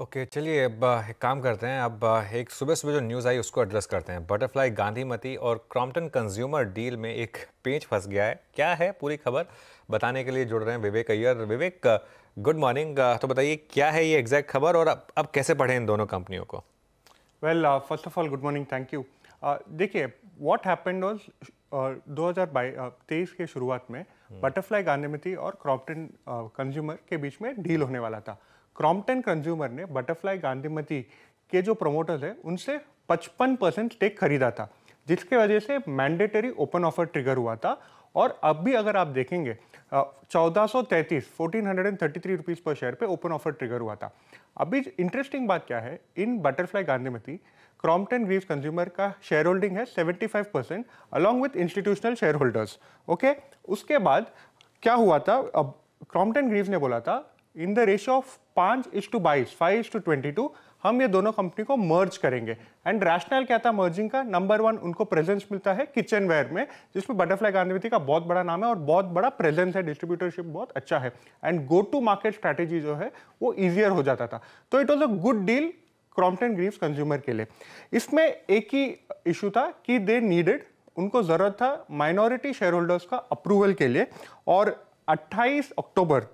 Okay okay, चलिए अब एक काम करते हैं अब एक सुबह सुबह जो न्यूज़ आई उसको एड्रेस करते हैं बटरफ्लाई गांधीमती और क्रॉम्पटन कंज्यूमर डील में एक पेंच फंस गया है क्या है पूरी खबर बताने के लिए जुड़ रहे हैं विवेक अय्यर विवेक गुड मॉर्निंग तो बताइए क्या है ये एग्जैक्ट खबर और अब अब कैसे पढ़ें इन दोनों कंपनियों को well first of all good morning thank you देखिए वॉट हैपेंड uh, दो हज़ार तेईस के शुरुआत में हम्म। बटरफ्लाई गांधीमती और क्रॉम्पटन कंज्यूमर के बीच में डील होने वाला था क्रॉम्पटन कंज्यूमर ने बटरफ्लाई गांधीमती के जो प्रमोटर्स है उनसे 55 परसेंट स्टेक खरीदा था जिसके वजह से मैंडेटरी ओपन ऑफर ट्रिगर हुआ था और अब भी अगर आप देखेंगे चौदह सौ तैंतीस fourteen hundred and thirty three rupees पर शेयर पे ओपन ऑफर ट्रिगर हुआ था अभी इंटरेस्टिंग बात क्या है in Butterfly Gandhimathi Crompton Greaves consumer का शेयर होल्डिंग है 75 percent along with institutional share holders okay उसके बाद क्या हुआ था अब क्रॉम्पटन ग्रीव्स ने बोला था इन द रेशियो ऑफ पांच इज टू बाईस five is to twenty two हम ये दोनों कंपनी को मर्ज करेंगे एंड रैशनल क्या था मर्जिंग का नंबर वन उनको प्रेजेंस मिलता है किचन वेयर में जिसमें बटरफ्लाई गांधीवती का बहुत बड़ा नाम है और बहुत बड़ा प्रेजेंस है डिस्ट्रीब्यूटरशिप बहुत अच्छा है and go to market strategy जो है वो ईजियर हो जाता था तो it was a good deal Crompton Greaves consumer के लिए इसमें एक ही इशू था कि दे नीडेड उनको ज़रूरत था माइनॉरिटी शेयर होल्डर्स का अप्रूवल के लिए और 28 अक्टूबर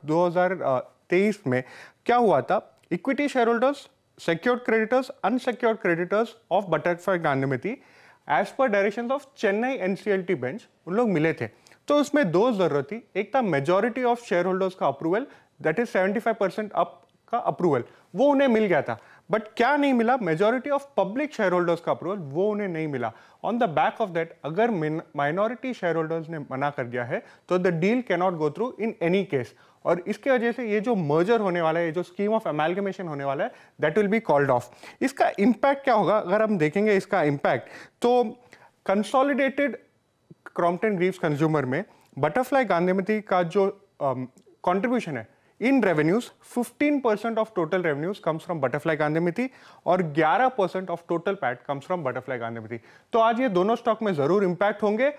2023 में क्या हुआ था equity share holders secured creditors unsecured creditors of Butterfly Gandhimathi as per direction of Chennai NCLT bench उन लोग मिले थे तो उसमें दो जरूरत थी एक था मेजोरिटी ऑफ शेयर होल्डर्स का approval that is 75 percent up का अप्रूवल वो उन्हें मिल गया था बट क्या नहीं मिला majority of public share holders का अप्रूवल वो उन्हें नहीं मिला on the back of that अगर माइनॉरिटी शेयर होल्डर्स ने मना कर दिया है तो the deal cannot go through in any case और इसके वजह से ये जो मर्जर होने वाला है ये जो स्कीम ऑफ एमेलगमेशन होने वाला है that will be called off इसका इम्पैक्ट क्या होगा अगर हम देखेंगे इसका इम्पैक्ट तो कंसोलिडेटेड क्रॉम्पटन ग्रीव्स कंज्यूमर में बटरफ्लाई गांधीमती का जो कॉन्ट्रीब्यूशन um, है in revenues 15 percent of total revenues comes from Butterfly Gandhimathi और 11 percent of total PAT comes from Butterfly Gandhimathi तो आज ये दोनों स्टॉक में जरूर इम्पैक्ट होंगे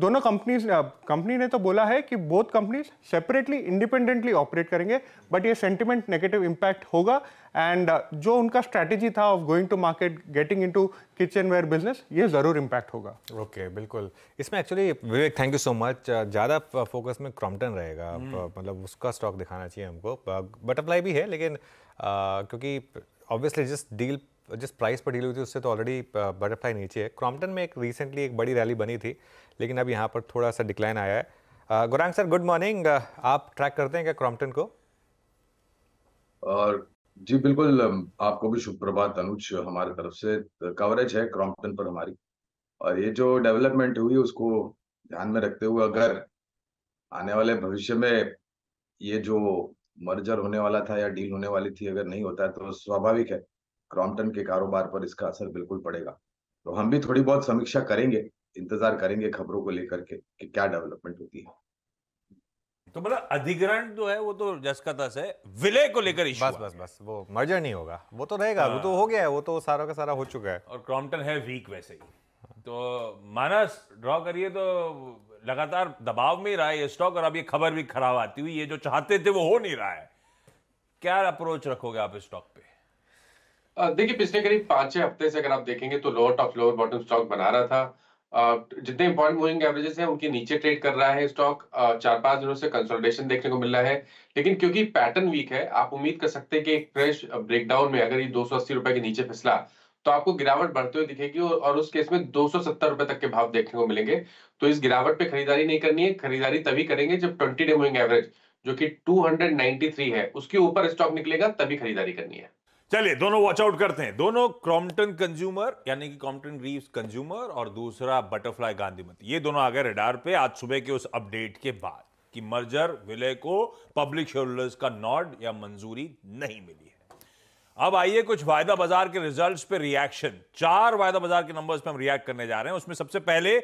दोनों कंपनीज कंपनी uh, ने तो बोला है कि both companies separately independently operate करेंगे बट ये सेंटिमेंट नेगेटिव इम्पैक्ट होगा एंड uh, जो उनका स्ट्रैटेजी था of going to market getting into kitchen ware business ये ज़रूर इम्पैक्ट होगा ओके okay, बिल्कुल इसमें actually Vivek thank you so much ज़्यादा फोकस में क्रॉम्पटन रहेगा हम्म। मतलब उसका स्टॉक दिखाना चाहिए हमको बटरफ्लाई भी है लेकिन uh, क्योंकि ऑब्वियसली जिस डील जिस प्राइस पर डील हुई थी उससे तो ऑलरेडी बटरफ्लाई नीचे है क्रॉम्पटन में एक रिसेंटली एक बड़ी रैली बनी थी लेकिन अब यहाँ पर थोड़ा सा डिक्लाइन आया है गुरांग सर गुड मॉर्निंग आप ट्रैक करते हैं क्या क्रॉम्पटन को और जी बिल्कुल आपको भी शुभ प्रभात अनुज हमारे तरफ से कवरेज है क्रॉम्पटन पर हमारी और ये जो डेवलपमेंट हुई उसको ध्यान में रखते हुए अगर आने वाले भविष्य में ये जो मर्जर होने वाला था या डील होने वाली थी अगर नहीं होता है तो स्वाभाविक है क्रॉम्पटन के कारोबार पर इसका असर बिल्कुल पड़ेगा तो हम भी थोड़ी बहुत समीक्षा करेंगे इंतजार करेंगे खबरों को लेकर के कि क्या डेवलपमेंट होती है तो मतलब अधिग्रहण जो है वो तो जसका तस है विलय को लेकर बस बस बस वो मर्जर नहीं होगा वो तो रहेगा वो तो हाँ। हो गया है वो तो सारा का सारा हो चुका है और क्रॉम्पटन है वीक वैसे ही तो मानस ड्रॉ करिए तो लगातार दबाव में ही रहा है ये स्टॉक और अब ये खबर भी खराब आती हुई ये जो चाहते थे वो हो नहीं रहा है क्या अप्रोच रखोगे आप स्टॉक देखिए पिछले करीब पांच छह हफ्ते से अगर आप देखेंगे तो lower top lower bottom stock बना रहा था जितने इंपॉर्टेंट मूविंग एवरेजेस हैं उनके नीचे ट्रेड कर रहा है स्टॉक चार पांच दिनों से कंसोलिडेशन देखने को मिल रहा है लेकिन क्योंकि पैटर्न वीक है आप उम्मीद कर सकते हैं कि एक फ्रेश ब्रेकडाउन में अगर ये दो रुपए के नीचे फिसला तो आपको गिरावट बढ़ते हुए दिखेगी और उस केस में दो रुपए तक के भाव देखने को मिलेंगे तो इस गिरावट पे खरीदारी नहीं करनी है खरीदारी तभी करेंगे जब ट्वेंटी डे मूविंग एवरेज जो कि 293 है उसके ऊपर स्टॉक निकलेगा तभी खरीदारी करनी है चलिए दोनों वॉच आउट करते हैं दोनों क्रॉम्पटन कंज्यूमर यानी कि क्रॉम्पटन रीव्स कंज्यूमर और दूसरा बटरफ्लाई गांधीमती ये दोनों आ गए रेडार पे आज सुबह के उस अपडेट के बाद कि मर्जर विलय को पब्लिक शेयरहोल्डर्स का नॉड या मंजूरी नहीं मिली है अब आइए कुछ वायदा बाजार के रिजल्ट्स पे रिएक्शन चार वायदा बाजार के नंबर्स पे हम रिएक्ट करने जा रहे हैं उसमें सबसे पहले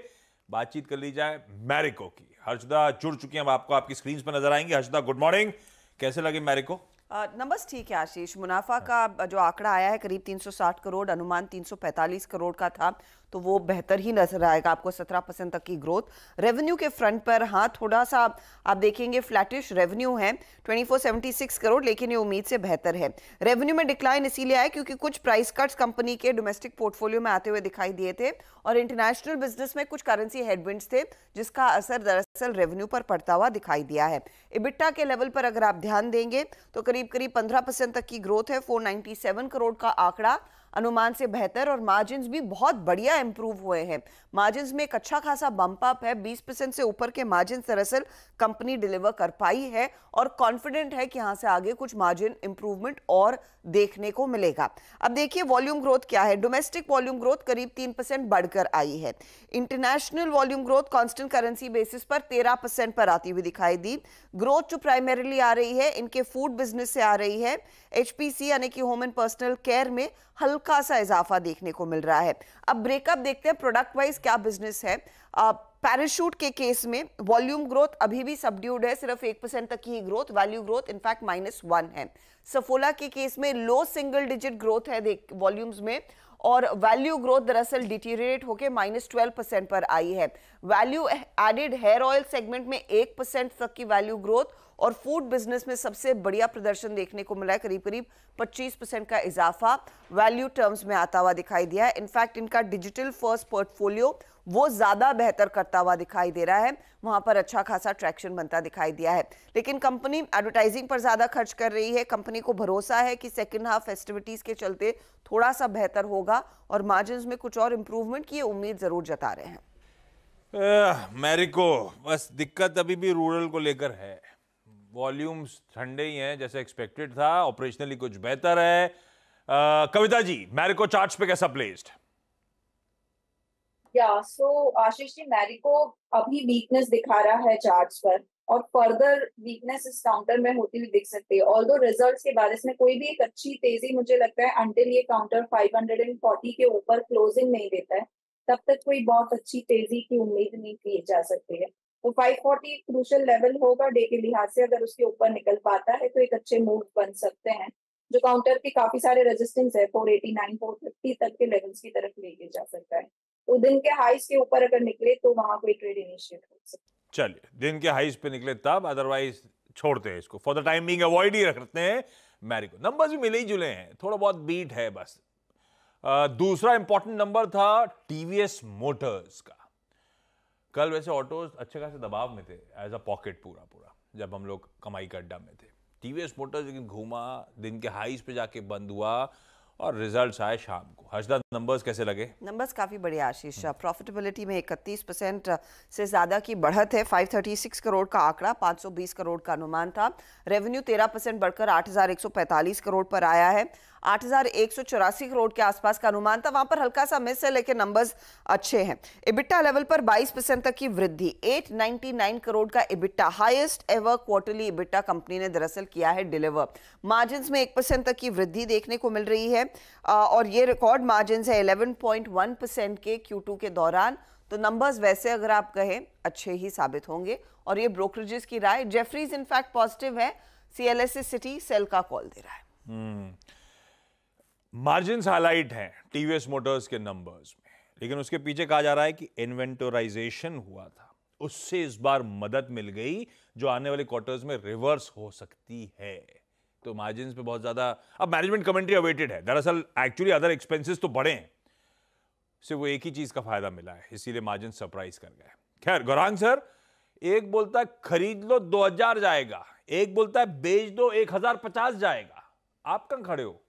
बातचीत कर ली जाए मैरिको की हर्षदा जुड़ चुकी हैं आपको आपकी स्क्रीन पर नजर आएंगी हर्षदा गुड मॉर्निंग कैसे लगे मैरिको नंबर्स ठीक है आशीष मुनाफा का जो आंकड़ा आया है करीब 360 करोड़ अनुमान 345 करोड़ का था तो वो बेहतर ही नजर आएगा आपको सत्रह परसेंट तक की ग्रोथ रेवेन्यू के फ्रंट पर हाँ थोड़ा सा आप देखेंगे फ्लैटिश रेवेन्यू है twenty four seventy six crore लेकिन ये उम्मीद से बेहतर है रेवेन्यू में डिक्लाइन इसीलिए आया क्योंकि कुछ प्राइस कट्स कंपनी के डोमेस्टिक पोर्टफोलियो में आते हुए दिखाई दिए थे और इंटरनेशनल बिजनेस में कुछ करेंसी हेडविंड थे जिसका असर दरअसल रेवेन्यू पर पड़ता हुआ दिखाई दिया है इबिट्टा के लेवल पर अगर आप ध्यान देंगे तो करीब करीब पंद्रह परसेंट तक की ग्रोथ है फोर करोड़ का आंकड़ा अनुमान से बेहतर और मार्जिन भी बहुत बढ़िया इंप्रूव हुए हैं मार्जिन में एक अच्छा खासा बम्प अप है 20 परसेंट से ऊपर के मार्जिन दरअसल कंपनी डिलीवर कर पाई है और कॉन्फिडेंट है कि यहाँ से आगे कुछ मार्जिन इंप्रूवमेंट और देखने को मिलेगा अब देखिए वॉल्यूम ग्रोथ क्या है डोमेस्टिक वॉल्यूम ग्रोथ करीब तीन परसेंट बढ़कर आई है international volume growth constant currency basis पर तेरह परसेंट पर आती हुई दिखाई दी ग्रोथ जो प्राइमरीली आ रही है इनके फूड बिजनेस से आ रही है एचपीसी यानी कि होम एंड पर्सनल केयर में हल हल्का सा इजाफा देखने को मिल रहा है अब ब्रेकअप देखते हैं प्रोडक्ट वाइज क्या बिजनेस है पैराशूट के केस में वॉल्यूम ग्रोथ अभी भी सबड्यूड है सिर्फ एक परसेंट तक की growth value growth in fact minus one है सफोला के केस में लो सिंगल डिजिट ग्रोथ है देख वॉल्यूम्स में और वैल्यू ग्रोथ दरअसल डिटीरिएट होकर माइनस ट्वेल्व परसेंट पर आई है value added hair oil segment में एक परसेंट तक की वैल्यू ग्रोथ और फूड बिजनेस में सबसे बढ़िया प्रदर्शन देखने को मिला है करीब करीब 25 परसेंट का इजाफा वैल्यू टर्म्स में आता हुआ दिखाई दिया है इनफैक्ट इनका डिजिटल फर्स्ट पोर्टफोलियो वो ज़्यादा बेहतर करता हुआ दिखाई दे रहा है वहां पर अच्छा खासा ट्रैक्शन बनता दिखाई दिया है लेकिन कंपनी एडवर्टाइजिंग पर ज़्यादा खर्च कर रही है कंपनी को भरोसा है कि सेकेंड हाफ फेस्टिविटीज़ के चलते थोड़ा सा बेहतर होगा और मार्जिन में कुछ और इम्प्रूवमेंट की उम्मीद ज़रूर जता रहे हैं मैरिको बस दिक्कत अभी भी रूरल को लेकर है वॉल्यूम्स ठंडे ही हैं जैसे एक्सपेक्टेड था ऑपरेशनली कुछ बेहतर है आ, कविता जी मैरिको चार्ट्स पे कैसा प्लेस्ड या सो आशीष जी मैरिको अभी वीकनेस दिखा रहा है चार्ट्स पर और फर्दर वीकनेस इस काउंटर में होती हुई दिख सकती है ऑल्दो दो रिजल्ट के बारे में कोई भी एक अच्छी तेजी मुझे लगता है अंटिल ये काउंटर 540 के ऊपर क्लोजिंग नहीं देता है तब तक कोई बहुत अच्छी तेजी की उम्मीद नहीं की जा सकती है वो 540 क्रूशल लेवल होगा डे के लिहाज से अगर उसके ऊपर निकल पाता है तो एक अच्छे मूव बन सकते हैं जो काउंटर के काफी सारे रेजिस्टेंस है फोर 450 तक के लेवल्स की तरफ लेके जा सकता है तो दिन के हाइस के ऊपर अगर निकले तो वहां कोई ट्रेड इनिशिएट हो सकता है चलिए दिन के हाइस पे निकले तब अदरवाइज छोड़ते हैं इसको for the time being avoid ही रखते हैं मैरी को नंबर्स भी मिले ही जुले हैं थोड़ा बहुत बीट है बस आ, दूसरा इंपॉर्टेंट नंबर था टीवीएस मोटर्स का कल वैसे ऑटोज अच्छे खासे दबाव में थे एज अ पॉकेट पूरा पूरा जब हम लोग कमाई का अड्डा में थे टी वी एस मोटर्स लेकिन घूमा दिन के हाईस पे जाके बंद हुआ और रिजल्ट्स आए शाम को हर्षदा नंबर्स कैसे लगे नंबर्स काफ़ी बढ़िया आशीष प्रॉफिटेबिलिटी में 31 परसेंट से ज़्यादा की बढ़त है 536 करोड़ का आंकड़ा 520 करोड़ का अनुमान था रेवेन्यू 13 परसेंट बढ़कर 8,145 करोड़ पर आया है आठ करोड़ के आसपास का अनुमान था वहां पर हल्का सा मिस है लेकिन नंबर्स अच्छे हैं इबिट्टा लेवल पर 22 परसेंट तक की वृद्धि 899 करोड़ का EBITDA highest ever quarterly EBITDA company ने दरअसल किया है डिलीवर मार्जिन में एक परसेंट तक की वृद्धि देखने को मिल रही है और ये रिकॉर्ड मार्जिन है इलेवन के क्यू के दौरान तो नंबर्स वैसे अगर आप कहें अच्छे ही साबित होंगे और ये ब्रोकरेजेस की राय जेफरीज इनफैक्ट पॉजिटिव है सीएलएसए सिटी सेल का कॉल दे रहा है हम्म। मार्जिन हाईलाइट हैं टीवीएस मोटर्स के नंबर्स में लेकिन उसके पीछे कहा जा रहा है कि इन्वेंटोराइजेशन हुआ था उससे इस बार मदद मिल गई जो आने वाले क्वार्टर्स में रिवर्स हो सकती है तो मार्जिन पे बहुत ज्यादा अब मैनेजमेंट कमेंट्री अवेटेड है दरअसल एक्चुअली अदर एक्सपेंसेस तो बढ़े हैं सिर्फ वो एक ही चीज का फायदा मिला है इसीलिए मार्जिन सरप्राइज कर गए खैर गौरांग सर एक बोलता है खरीद लो दो जाएगा एक बोलता है बेच दो एक जाएगा आप कहां खड़े हो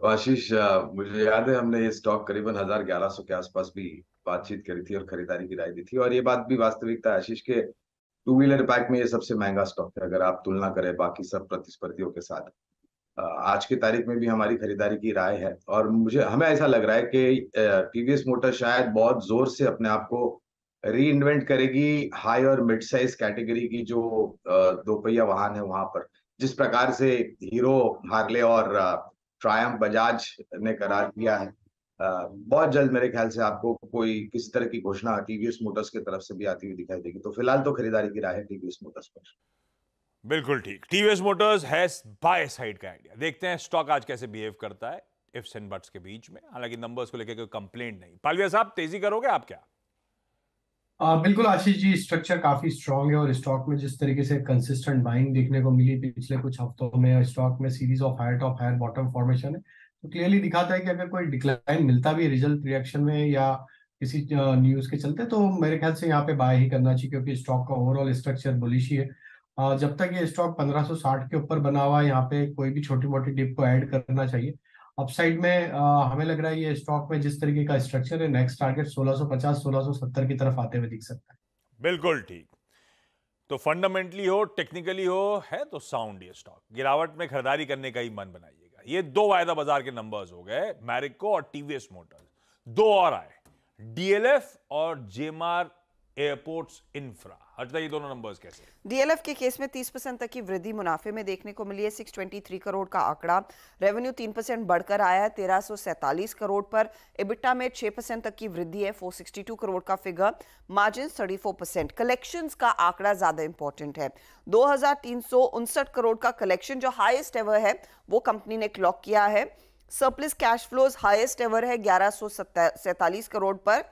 तो आशीष मुझे याद है हमने ये स्टॉक करीबन हजार ग्यारह सौ के आसपास भी बातचीत करी थी और खरीदारी की राय दी थी और ये बात भी वास्तविकता आशीष के टू व्हीलर पैक में ये सबसे महंगा स्टॉक है अगर आप तुलना करें बाकी सब प्रतिस्पर्धियों के साथ आज की तारीख में भी हमारी खरीदारी की राय है और मुझे हमें ऐसा लग रहा है कि टीवीएस मोटर शायद बहुत जोर से अपने आप को री करेगी हाई और मिड साइज कैटेगरी की जो दोपहिया वाहन है वहां पर जिस प्रकार से हीरो हार्ले और ट्रायम बजाज ने करार हाँ। दिया है बहुत जल्द मेरे ख्याल से आपको कोई किसी तरह की घोषणा टीवीएस मोटर्स की तरफ से भी आती हुई दिखाई देगी तो फिलहाल तो खरीदारी की राय है टीवीएस मोटर्स पर बिल्कुल ठीक TVS Motors has buy side का आइडिया देखते हैं स्टॉक आज कैसे बिहेव करता है इफ्स एंड बट्स के बीच में हालांकि नंबर्स को लेकर कोई कंप्लेंट नहीं पालविया साहब तेजी करोगे आप क्या आ, बिल्कुल आशीष जी स्ट्रक्चर काफी स्ट्रांग है और स्टॉक में जिस तरीके से कंसिस्टेंट बाइंग देखने को मिली पिछले कुछ हफ्तों में स्टॉक में series of higher top higher bottom formation है तो क्लियरली दिखाता है कि अगर कोई डिक्लाइन मिलता भी रिजल्ट रिएक्शन में या किसी न्यूज के चलते तो मेरे ख्याल से यहाँ पे बाय ही करना चाहिए क्योंकि स्टॉक का ओवरऑल स्ट्रक्चर बुलिश ही है जब तक ये स्टॉक 1560 के ऊपर बना हुआ है यहाँ पे कोई भी छोटी मोटी डिप को ऐड करना चाहिए अपसाइड में आ, हमें लग रहा है ये स्टॉक में जिस तरीके का स्ट्रक्चर है नेक्स्ट टारगेट 1650 1670 की तरफ आते हुए दिख सकता है बिल्कुल ठीक तो फंडामेंटली हो टेक्निकली हो है तो साउंड ये स्टॉक गिरावट में खरीदारी करने का ही मन बनाइएगा ये दो वायदा बाजार के नंबर्स हो गए मैरिको और टीवीएस मोटर्स दो और आए डीएलएफ और जेएमआर एयरपोर्ट्स इंफ्रा अच्छा ये दोनों नंबर्स कैसे डीएलएफ के केस में 30 परसेंट तक की वृद्धि मुनाफे में देखने को मिली है 623 करोड़ का आंकड़ा रेवेन्यू 3 परसेंट बढ़कर आया है तेरह करोड़ पर इबिट्टा में 6 परसेंट तक की वृद्धि है 462 करोड़ का फिगर मार्जिन 34 परसेंट कलेक्शन का आंकड़ा ज्यादा इंपॉर्टेंट है दो करोड़ का कलेक्शन जो हाइस्ट एवर है वो कंपनी ने क्लॉक किया है surplus cash flows highest ever है ग्यारह करोड़ पर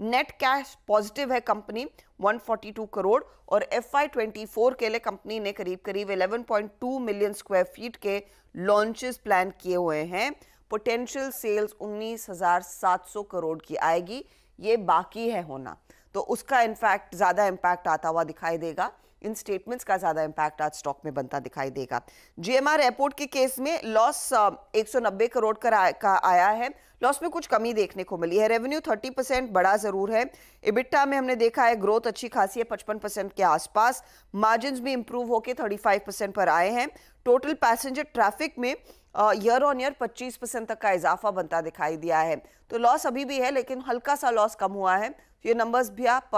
नेट कैश पॉजिटिव है कंपनी 142 करोड़ और एफ आई के लिए कंपनी ने करीब करीब 11.2 मिलियन स्क्वायर फीट के लॉन्चेस प्लान किए हुए हैं पोटेंशियल सेल्स 19,700 करोड़ की आएगी ये बाकी है होना तो उसका इनफैक्ट ज़्यादा इम्पैक्ट आता हुआ दिखाई देगा इन स्टेटमेंट्स का ज़्यादा इम्पैक्ट आज स्टॉक में बनता दिखाई देगा जीएमआर एयरपोर्ट के केस में लॉस 190 करोड़ का, का आया है लॉस में कुछ कमी देखने को मिली है रेवेन्यू 30 परसेंट बड़ा ज़रूर है इबिट्टा में हमने देखा है ग्रोथ अच्छी खासी है 55 परसेंट के आसपास मार्जिन भी इम्प्रूव होकर फाइव परसेंट पर आए हैं टोटल पैसेंजर ट्रैफिक में ईयर ऑन ईयर 25 परसेंट तक का इजाफा बनता दिखाई दिया है तो लॉस अभी भी है लेकिन हल्का सा लॉस कम हुआ है तो ये नंबर्स भी आप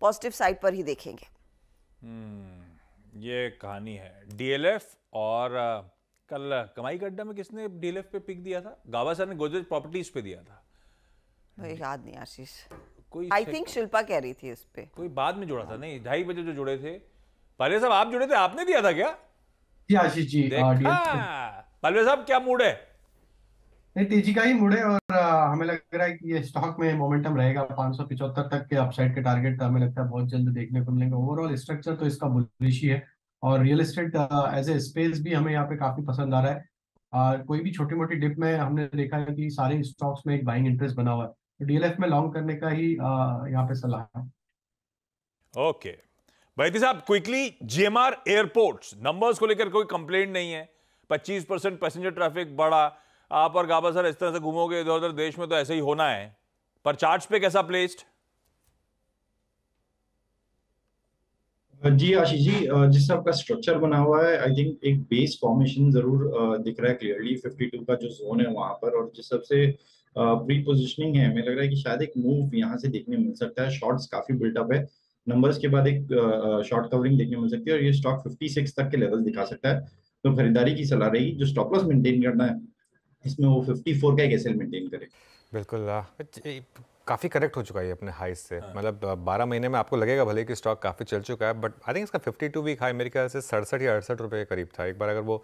पॉजिटिव साइड पर ही देखेंगे हम्म, ये कहानी है डीएलएफ और कल कमाई गड्ढा में किसने डीएलएफ पे पिक दिया था गावा सर ने गोदरेज प्रॉपर्टीज पे दिया था मुझे याद नहीं आशीष कोई आई थिंक शिल्पा कह रही थी उस पर कोई बाद में जुड़ा था नहीं ढाई बजे जो जुड़े थे पहले साहब आप जुड़े थे आपने दिया था क्या आशीष जी पालवे साहब क्या मूड है नहीं तेजी का ही मुड़े और हमें लग रहा है कि ये स्टॉक में मोमेंटम रहेगा पांच सौ पिछहत्तर तक के अपसाइड के टारगेट हमें लगता है बहुत जल्द देखने को मिलेंगे ओवरऑल स्ट्रक्चर तो इसका बुलिशी है और real estate as a space भी हमें यहाँ पे काफी पसंद आ रहा है और कोई भी छोटी मोटी डिप में हमने देखा है कि सारे स्टॉक्स में एक बाइंग इंटरेस्ट बना हुआ है तो डीएलएफ में लॉन्ग करने का ही यहाँ पे सलाह है ओके भाई साहब क्विकली जीएमआर एयरपोर्ट्स नंबर्स को लेकर कोई कंप्लेंट नहीं है 25 परसेंट पैसेंजर ट्रैफिक बढ़ा आप और गाबा सर इस तरह से घूमोगे इधर उधर देश में तो ऐसे ही होना है पर चार्ट पे कैसा प्लेस्ड जी आशीष जी जिस आपका स्ट्रक्चर बना हुआ है आई थिंक एक बेस फॉर्मेशन जरूर दिख रहा है क्लियरली 52 का जो जोन है वहां पर और जिस सबसे प्री पोजिशनिंग है मुझे लग रहा है कि शायद एक मूव यहाँ से देखने मिल सकता है शॉर्ट्स काफी बिल्टअप है नंबर्स के बाद एक शॉर्ट कवरिंग देखने मिल सकती है और ये स्टॉक 56 तक के लेवल दिखा सकता है तो खरीदारी की सलाह रहेगी जो स्टॉप लॉस मेंटेन करना है इसमें वो 54 का एक एसएल मेंटेन करेगा बिल्कुल हाँ। काफ़ी करेक्ट हो चुका है अपने हाई से हाँ। मतलब 12 महीने में आपको लगेगा भले कि स्टॉक काफ़ी चल चुका है बट आई थिंक इसका 52 वीक हाई मेरे ख्याल से सड़सठ या अड़सठ रुपये के करीब था एक बार अगर वो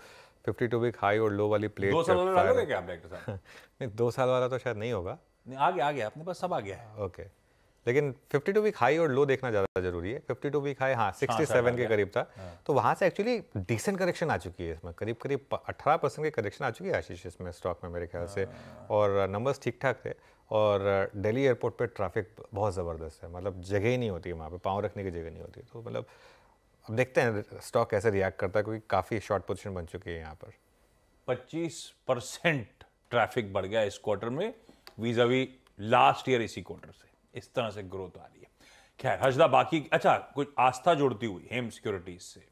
52 वीक हाई और लो वाली प्लेट दो साल वाला क्या डॉक्टर साहब नहीं दो साल वाला तो शायद नहीं होगा नहीं आ गया आ गया अपने पास सब आ गया है ओके लेकिन 52 वीक हाई और लो देखना ज़्यादा जरूरी है 52 वीक हाई हाँ 67 हाँ, के करीब था हाँ। तो वहाँ से एक्चुअली डिसेंट करेक्शन आ चुकी है इसमें करीब करीब 18 परसेंट की करेक्शन आ चुकी है आशीष इसमें स्टॉक में मेरे ख्याल से हाँ। और नंबर्स ठीक ठाक थे और दिल्ली एयरपोर्ट पर ट्रैफिक बहुत ज़बरदस्त है मतलब जगह ही नहीं होती है वहाँ पर पाँव रखने की जगह नहीं होती तो मतलब अब देखते हैं स्टॉक कैसे रिएक्ट करता है क्योंकि काफ़ी शॉर्ट पोजिशन बन चुकी है यहाँ पर पच्चीस परसेंट ट्रैफिक बढ़ गया इस क्वार्टर में वीजा वी लास्ट ईयर इसी क्वार्टर से इस तरह से ग्रोथ आ रही है खैर हर्षदा बाकी अच्छा कुछ आस्था जुड़ती हुई हेम सिक्योरिटीज से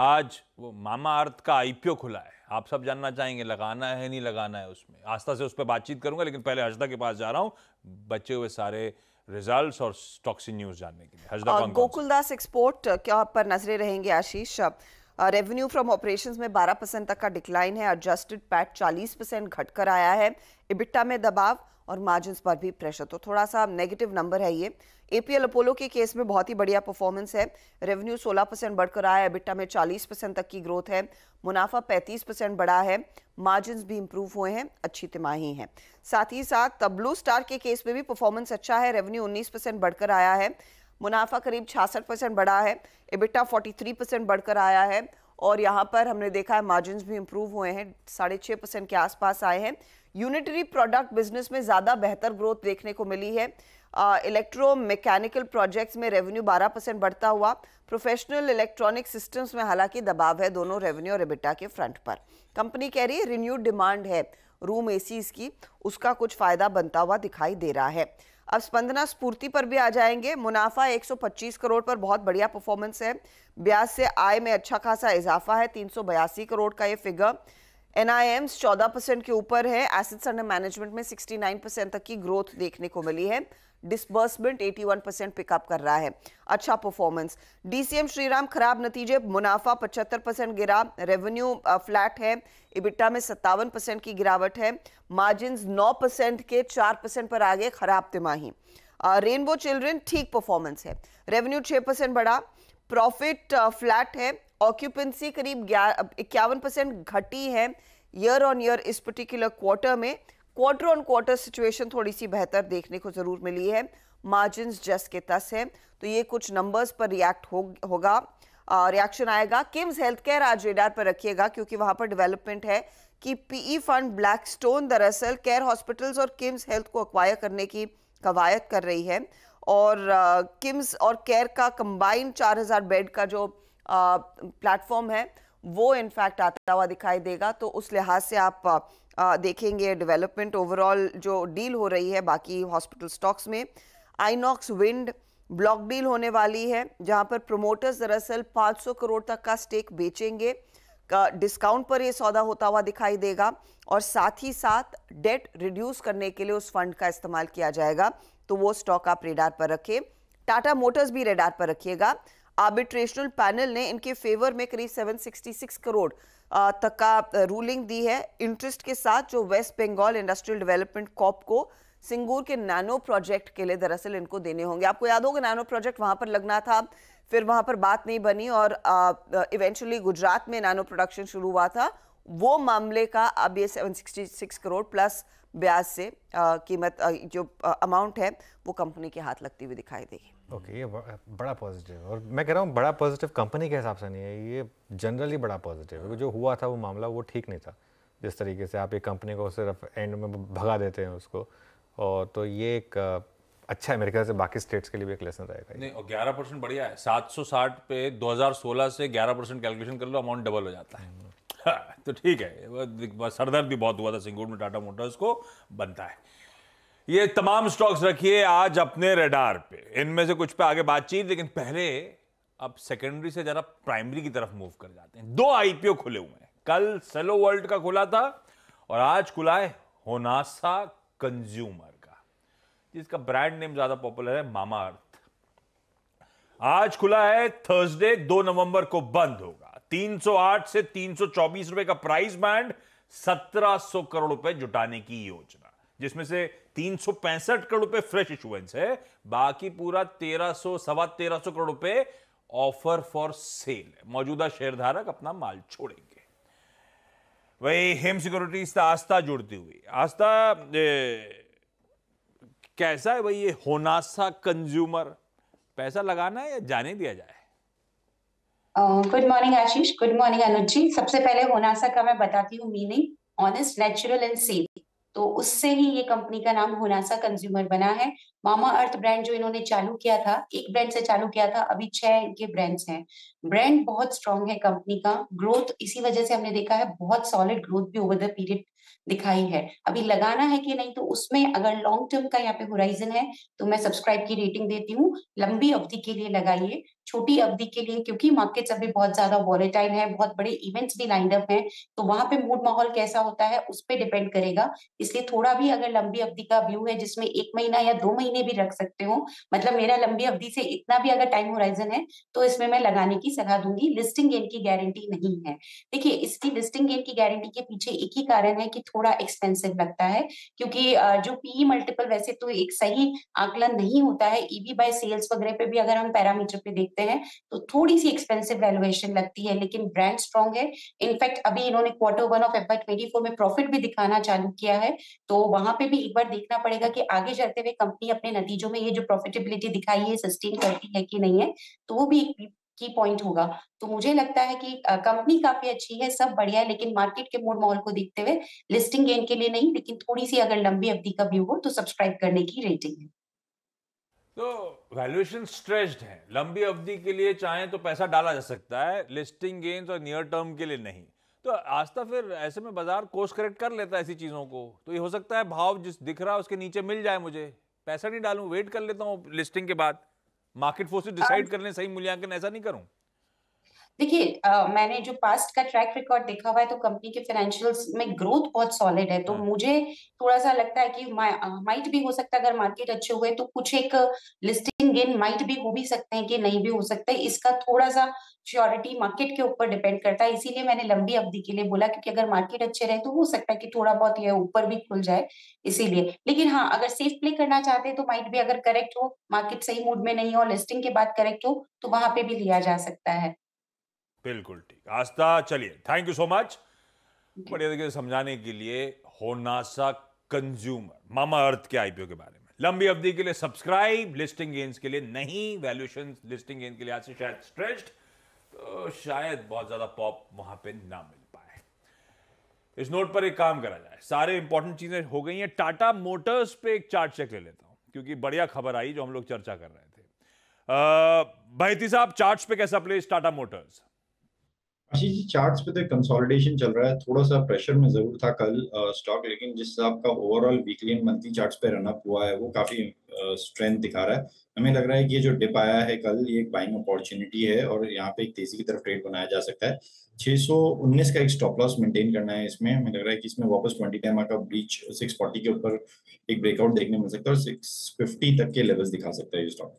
आज वो मामा अर्थ का आईपीओ खुला है आप सब जानना चाहेंगे लगाना है नहीं लगाना है उसमें आस्था से उस पर बातचीत करूंगा लेकिन पहले हर्षदा के पास जा रहा हूं बचे हुए सारे रिजल्ट्स और स्टॉक्स न्यूज जानने के लिए हर्षदा गोकुलदास एक्सपोर्ट क्या पर नजरे रहेंगे आशीष रेवेन्यू फ्रॉम ऑपरेशंस में 12 परसेंट तक का डिक्लाइन है एडजस्टेड पैट 40 परसेंट घटकर आया है इबिट्टा में दबाव और मार्जिन पर भी प्रेशर तो थोड़ा सा नेगेटिव नंबर है ये एपीएल अपोलो के केस में बहुत ही बढ़िया परफॉर्मेंस है रेवेन्यू 16 परसेंट बढ़कर आया है में 40 परसेंट तक की ग्रोथ है मुनाफा 35 परसेंट बढ़ा है मार्जिन भी इंप्रूव हुए हैं अच्छी तिमाही है साथ ही साथ तब्लू स्टार के केस में भी परफॉर्मेंस अच्छा है रेवेन्यू उन्नीस परसेंट बढ़कर आया है मुनाफा करीब छियासठ परसेंट बढ़ा है एबिटा 43 परसेंट बढ़कर आया है और यहाँ पर हमने देखा है मार्जिन भी इम्प्रूव हुए हैं साढ़े छः परसेंट के आसपास आए हैं यूनिटरी प्रोडक्ट बिजनेस में ज़्यादा बेहतर ग्रोथ देखने को मिली है इलेक्ट्रो मैकेनिकल प्रोजेक्ट्स में रेवेन्यू 12 परसेंट बढ़ता हुआ प्रोफेशनल इलेक्ट्रॉनिक सिस्टम्स में हालांकि दबाव है दोनों रेवेन्यू और एबिटा के फ्रंट पर कंपनी कह रही है रिन्यूड डिमांड है रूम ए की उसका कुछ फ़ायदा बनता हुआ दिखाई दे रहा है अब स्पंदना स्पूर्ति पर भी आ जाएंगे मुनाफा 125 करोड़ पर बहुत बढ़िया परफॉर्मेंस है ब्याज से आय में अच्छा खासा इजाफा है तीन करोड़ का ये फिगर एनआईएम्स 14 चौदह परसेंट के ऊपर है एसेट्स अंडर मैनेजमेंट में 69 परसेंट तक की ग्रोथ देखने को मिली है डिसबर्समेंट 81 परसेंट पिकअप कर रहा है अच्छा परफॉर्मेंस डीसीएम श्रीराम खराब नतीजे मुनाफा 75 परसेंट गिरा रेवेन्यू फ्लैट है इबिट्टा में सत्तावन परसेंट की गिरावट है मार्जिन 9 परसेंट के 4 परसेंट पर आगे खराब तिमाही रेनबो चिल्ड्रेन ठीक परफॉर्मेंस है रेवेन्यू 6 परसेंट बढ़ा प्रॉफिट फ्लैट है ऑक्यूपेंसी करीब इक्यावन परसेंट घटी है ईयर ऑन ईयर इस पर्टिकुलर क्वार्टर में क्वार्टर ऑन क्वार्टर सिचुएशन थोड़ी सी बेहतर देखने को ज़रूर मिली है मार्जिन जस के तस है तो ये कुछ नंबर्स पर रिएक्ट हो, होगा रिएक्शन आएगा किम्स हेल्थ केयर आज रेडार पर रखिएगा क्योंकि वहाँ पर डेवलपमेंट है कि पीई फंड ब्लैकस्टोन दरअसल केयर हॉस्पिटल्स और किम्स हेल्थ को अक्वायर करने की कवायद कर रही है और किम्स और केयर का कंबाइंड 4000 बेड का जो प्लेटफॉर्म है वो इनफैक्ट आता हुआ दिखाई देगा तो उस लिहाज से आप आ, देखेंगे डेवलपमेंट ओवरऑल जो डील हो रही है बाकी हॉस्पिटल स्टॉक्स में आईनॉक्स विंड ब्लॉक डील होने वाली है जहां पर प्रोमोटर्स दरअसल 500 करोड़ तक का स्टेक बेचेंगे डिस्काउंट पर यह सौदा होता हुआ दिखाई देगा और साथ ही साथ डेट रिड्यूस करने के लिए उस फंड का इस्तेमाल किया जाएगा तो वो स्टॉक आप रेडार पर रखें टाटा मोटर्स भी रेडार पर रखिएगा आर्बिट्रेशनल पैनल ने इनके फेवर में करीब 766 करोड़ तक का रूलिंग दी है इंटरेस्ट के साथ जो West Bengal industrial development corp को सिंगूर के नैनो प्रोजेक्ट के लिए दरअसल इनको देने होंगे आपको याद होगा नैनो प्रोजेक्ट वहां पर लगना था फिर वहां पर बात नहीं बनी और इवेंचुअली गुजरात में नैनो प्रोडक्शन शुरू हुआ था वो मामले का अब ये 766 करोड़ प्लस ब्याज से कीमत जो अमाउंट है वो कंपनी के हाथ लगती हुई दिखाई देगी ओके okay, ये बड़ा पॉजिटिव और मैं कह रहा हूँ बड़ा पॉजिटिव कंपनी के हिसाब से नहीं है ये जनरली बड़ा पॉजिटिव है जो हुआ था वो मामला वो ठीक नहीं था जिस तरीके से आप एक कंपनी को सिर्फ एंड में भगा देते हैं उसको और तो ये एक अच्छा अमेरिका से बाकी स्टेट्स के लिए भी एक लेसन रहेगा नहीं और 11 परसेंट बढ़िया है 760 पे 2016 से 11 परसेंट कैलकुलेशन कर लो अमाउंट डबल हो जाता है तो ठीक है सरदर्द भी बहुत हुआ था सिंगूर में टाटा मोटर्स को बनता है ये तमाम स्टॉक्स रखिए आज अपने रेडार पे इनमें से कुछ पे आगे बातचीत लेकिन पहले अब सेकेंडरी से जरा प्राइमरी की तरफ मूव कर जाते हैं दो आईपीओ खुले हुए हैं कल सेलो वर्ल्ड का खुला था और आज खुला है होनासा कंज्यूमर का जिसका ब्रांड नेम ज्यादा पॉपुलर है मामा अर्थ आज खुला है थर्सडे दो नवंबर को बंद होगा 308 से 324 रुपए का प्राइस बैंड 1700 करोड़ रुपए जुटाने की योजना जिसमें से तीन करोड़ रुपए फ्रेश इशुएंस है बाकी पूरा तेरह सौ सवा तेरह सो करोड़ रुपए ऑफर फॉर सेल मौजूदा शेयरधारक अपना माल छोड़ेंगे वही हेम सिक्योरिटीज से आस्था जुड़ती हुई आस्था कैसा है भाई ये होनासा कंज्यूमर पैसा लगाना है या जाने दिया जाए good morning Ashish good morning Anuj ji सबसे पहले होनासा का मैं बताती हूँ meaning honest natural and safe तो उससे ही ये कंपनी का नाम होनासा कंज्यूमर बना है मामा अर्थ ब्रांड जो इन्होंने चालू किया था एक ब्रांड से चालू किया था अभी छह इनके ब्रांड्स हैं ब्रांड बहुत स्ट्रांग है कंपनी का ग्रोथ इसी वजह से हमने देखा है बहुत सॉलिड ग्रोथ भी ओवर द पीरियड दिखाई है अभी लगाना है कि नहीं तो उसमें अगर लॉन्ग टर्म का यहाँ पे होराइजन है तो मैं सब्सक्राइब की रेटिंग देती हूँ लंबी अवधि के लिए लगाइए छोटी अवधि के लिए क्योंकि मार्केट्स अभी बहुत ज्यादा वॉलेटाइल है बहुत बड़े इवेंट्स भी लाइंड अप हैं तो वहां पे मूड माहौल कैसा होता है उस पर डिपेंड करेगा इसलिए थोड़ा भी अगर लंबी अवधि का व्यू है जिसमें एक महीना या दो महीने भी रख सकते हो मतलब मेरा लंबी अवधि से इतना भी अगर टाइम होराइजन है तो इसमें मैं लगाने की सलाह दूंगी लिस्टिंग गेन की गारंटी नहीं है देखिए इसकी लिस्टिंग गेन की गारंटी के पीछे एक ही कारण है कि थोड़ा एक्सपेंसिव लगता है क्योंकि जो पीई मल्टीपल e वैसे तो एक सही आकलन नहीं होता है ईवी बाय सेल्स वगैरह पे भी अगर हम पैरामीटर पे देख देखते हैं तो थोड़ी सी एक्सपेंसिव वैल्युएशन लगती है लेकिन ब्रांड स्ट्रॉन्ग है इनफैक्ट अभी इन्होंने quarter one of F twenty four में प्रॉफिट भी दिखाना चालू किया है तो वहां पे भी एक बार देखना पड़ेगा कि आगे चलते हुए कंपनी अपने नतीजों में ये जो प्रॉफिटेबिलिटी दिखाई है सस्टेन करती है कि नहीं है तो वो भी एक की पॉइंट होगा तो मुझे लगता है कि कंपनी काफी अच्छी है सब बढ़िया है लेकिन मार्केट के मोड माहौल को देखते हुए लिस्टिंग गेन के लिए नहीं लेकिन थोड़ी सी अगर लंबी अवधि का व्यू हो तो सब्सक्राइब करने की रेटिंग है तो वैल्यूएशन स्ट्रेस्ड है लंबी अवधि के लिए चाहे तो पैसा डाला जा सकता है लिस्टिंग गेन्स और नियर टर्म के लिए नहीं तो आज तक तो फिर ऐसे में बाजार कोर्स करेक्ट कर लेता है ऐसी चीज़ों को तो ये हो सकता है भाव जिस दिख रहा है उसके नीचे मिल जाए मुझे पैसा नहीं डालू वेट कर लेता हूँ लिस्टिंग के बाद मार्केट फोर्सेस डिसाइड कर लें सही मूल्यांकन ऐसा नहीं करूँ देखिए मैंने जो पास्ट का ट्रैक रिकॉर्ड देखा हुआ है तो कंपनी के फाइनेंशियल्स में ग्रोथ बहुत सॉलिड है तो हम्म। मुझे थोड़ा सा लगता है कि माइट भी हो सकता है अगर मार्केट अच्छे हुए तो कुछ एक लिस्टिंग गेन माइट भी हो भी सकते हैं कि नहीं भी हो सकते इसका थोड़ा सा श्योरिटी मार्केट के ऊपर डिपेंड करता है इसीलिए मैंने लंबी अवधि के लिए बोला क्योंकि अगर मार्केट अच्छे रहे तो हो सकता है कि थोड़ा बहुत यह ऊपर भी खुल जाए इसीलिए लेकिन हाँ अगर सेफ प्ले करना चाहते हैं तो माइट भी अगर करेक्ट हो मार्केट सही मूड में नहीं हो लिस्टिंग के बाद करेक्ट हो तो वहां पे भी लिया जा सकता है बिल्कुल ठीक आस्था चलिए थैंक यू सो मच बढ़िया तरीके से समझाने के लिए होनासा कंज्यूमर मामा अर्थ के आईपीओ के बारे में लंबी अवधि के लिए सब्सक्राइब लिस्टिंग गेन्स के लिए नहीं वैल्यूएशन लिस्टिंग गेन के लिए आज से शायद स्ट्रेस्ड तो शायद बहुत ज्यादा पॉप वहां पे ना मिल पाए इस नोट पर एक काम करा जाए सारे इंपॉर्टेंट चीजें हो गई हैं टाटा मोटर्स पे एक चार्ट चेक ले लेता हूं क्योंकि बढ़िया खबर आई जो हम लोग चर्चा कर रहे थे भाईती साहब चार्ट्स पे कैसा place Tata motors Ashish ji charts पे तो कंसोलिडेशन चल रहा है थोड़ा सा प्रेशर में जरूर था कल स्टॉक लेकिन जिस हिसाब का overall weekly and monthly charts पे रन अप हुआ है वो काफी स्ट्रेंथ दिखा रहा है हमें लग रहा है कि ये जो डिप आया है कल ये एक बाइंग अपॉर्चुनिटी है और यहाँ पे एक तेजी की तरफ ट्रेड बनाया जा सकता है 619 का एक स्टॉप लॉस मेंटेन करना है इसमें हमें लग रहा है कि इसमें वापस 20 टाइम का ब्रीच 640 के ऊपर एक ब्रेकआउट देखने मिल सकता है और 650 तक के लेवल्स दिखा सकता है ये स्टॉक